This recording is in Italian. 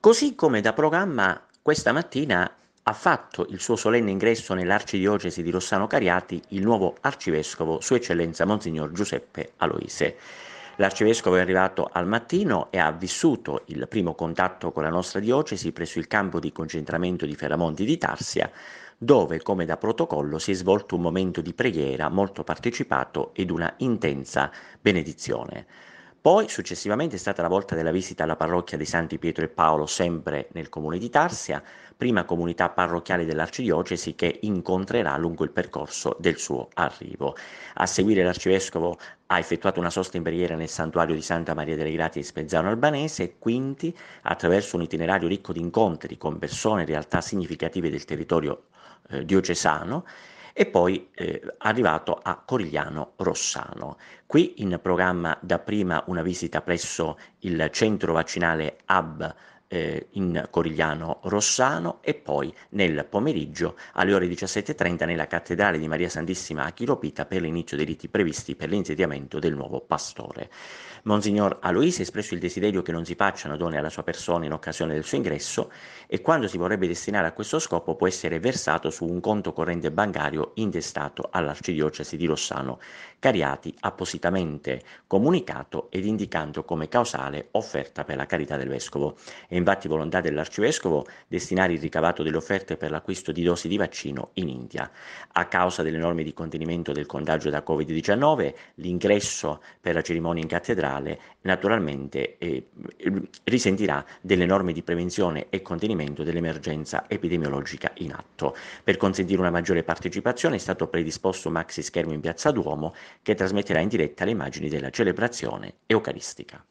Così come da programma questa mattina ha fatto il suo solenne ingresso nell'arcidiocesi di Rossano Cariati il nuovo arcivescovo, Sua Eccellenza Monsignor Giuseppe Aloise. L'arcivescovo è arrivato al mattino e ha vissuto il primo contatto con la nostra diocesi presso il campo di concentramento di Ferramonti di Tarsia, dove, come da protocollo, si è svolto un momento di preghiera molto partecipato ed una intensa benedizione. Poi successivamente è stata la volta della visita alla parrocchia di Santi Pietro e Paolo, sempre nel comune di Tarsia, prima comunità parrocchiale dell'arcidiocesi che incontrerà lungo il percorso del suo arrivo. A seguire l'arcivescovo ha effettuato una sosta in preghiera nel santuario di Santa Maria delle Grazie di Spezzano Albanese e quindi attraverso un itinerario ricco di incontri con persone e realtà significative del territorio eh, diocesano e poi eh, arrivato a Corigliano Rossano. Qui in programma dapprima una visita presso il centro vaccinale Hub eh, in Corigliano Rossano e poi nel pomeriggio alle ore 17.30 nella cattedrale di Maria Santissima a Chiropita per l'inizio dei riti previsti per l'insediamento del nuovo pastore. Monsignor Aloisi ha espresso il desiderio che non si facciano doni alla sua persona in occasione del suo ingresso e quando si vorrebbe destinare a questo scopo può essere versato su un conto corrente bancario intestato all'arcidiocesi di Rossano, cariati appositamente comunicato ed indicando come causale offerta per la carità del vescovo. E infatti volontà dell'arcivescovo destinare il ricavato delle offerte per l'acquisto di dosi di vaccino in India. A causa delle norme di contenimento del contagio da Covid-19, l'ingresso per la cerimonia in cattedrale naturalmente eh, risentirà delle norme di prevenzione e contenimento dell'emergenza epidemiologica in atto. Per consentire una maggiore partecipazione è stato predisposto un maxi schermo in Piazza Duomo che trasmetterà in diretta le immagini della celebrazione eucaristica.